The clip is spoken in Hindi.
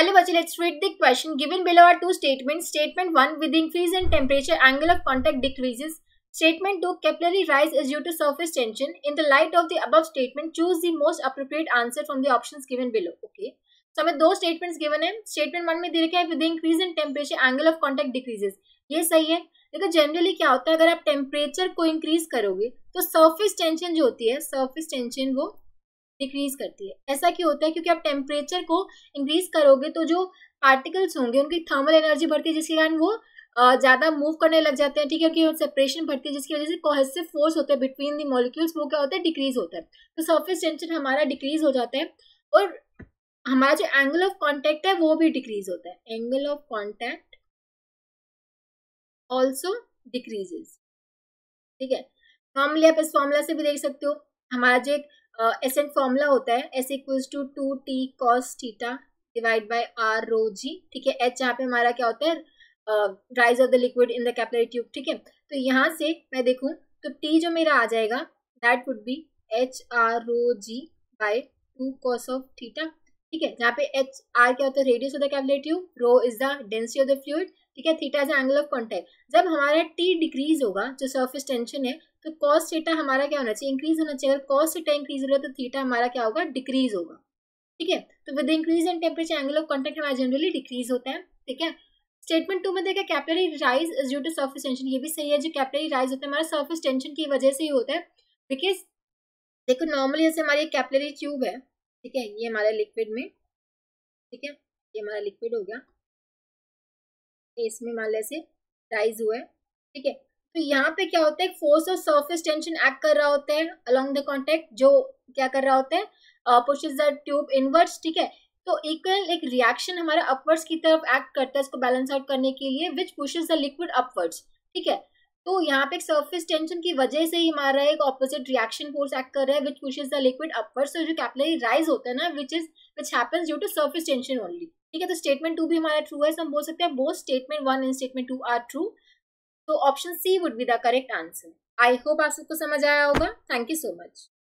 हेलो बच्चे let's read the question given below are two statement statement one with increase in temperature angle of contact decreases statement two capillary rise is due to surface tension in the light of the above statement choose the most appropriate answer from the options given below okay so तो हमें दो स्टेटमेंट्स गिवन है स्टेटमेंट वन में दे रखे हैं with increase in temperature angle of contact decreases ये सही है देखो जनरली क्या होता है अगर आप टेम्परेचर को इंक्रीज करोगे तो सर्फेस टेंशन जो होती है सर्फेस टेंशन वो डिक्रीज करती है ऐसा क्यों होता है क्योंकि आप टेम्परेचर को इंक्रीज करोगे तो जो पार्टिकल्स होंगे उनकी थर्मल एनर्जी बढ़ती है जिसके कारण वो ज़्यादा मूव करने लग जाते हैं ठीक है क्योंकि सेपरेशन बढ़ती है जिसकी वजह से कोहेसिव फोर्स होता है बिटवीन दी मॉलिक्यूल्स वो क्या होता है डिक्रीज होता है तो सर्फेस टेंशन हमारा डिक्रीज हो जाता है और हमारा जो एंगल ऑफ कॉन्टेक्ट है वो भी डिक्रीज होता है angle of contact also decreases ठीक है नॉर्मली आप इस फॉर्मूला से भी देख सकते हो हमारा जो एक एस एन फॉर्मूला होता है S equals to two T cos theta divide by R rho G ठीक है एच यहाँ पे हमारा क्या होता है rise of the liquid in the capillary tube ठीक है तो यहाँ से मैं देखूँ तो टी जो मेरा आ जाएगा that would be H R rho G by two cos of theta ठीक है जहाँ पे एच आर क्या होता है रेडियस ऑफ द कैविलेट tube rho is the density of the fluid ठीक है theta is angle of contact जब हमारा टी डिक्रीज होगा जो सर्फिस टेंशन है तो कॉस थीटा हमारा क्या होना चाहिए इंक्रीज होना चाहिए अगर कॉस थीटा इंक्रीज हो रहा है तो थीटा हमारा क्या होगा डिक्रीज होगा ठीक है तो with increase in temperature angle of contact हमारा जनरली डिक्रीज होता है ठीक है स्टेटमेंट टू में देखा capillary rise is due to surface tension ये भी सही है जो कैपिलरी राइज होता है हमारा सर्फिस टेंशन की वजह से ही होता है बिकॉज देखो नॉर्मली जैसे हमारी कैपिलरी ट्यूब है ठीक है ये हमारे लिक्विड में ठीक है ये हमारा लिक्विड हो गया इसमें मान लिया से राइज हुआ है ठीक है तो यहाँ पे क्या होता है फोर्स और सरफेस टेंशन एक्ट कर रहा होता है अलोंग द कॉन्टेक्ट जो क्या कर रहा होता है पुशेज द ट्यूब इनवर्ड्स ठीक है तो इक्वल एक रिएक्शन हमारा अपवर्ड्स की तरफ एक्ट करता है इसको बैलेंस आउट करने के लिए which pushes the liquid upwards ठीक है तो यहाँ पे सर्फेस टेंशन की वजह से ही हमारा एक ऑपोजिट रिएक्शन फोर्स एक्ट कर रहा है which pushes the liquid upper so जो कैपिलरी राइज होता है ना which is which happens due to surface tension only ठीक है तो स्टेटमेंट टू भी हमारा ट्रू है हम बोल सकते हैं both statement one and statement two are true तो option C would be the correct answer I hope आप सबको समझ आया होगा थैंक यू सो मच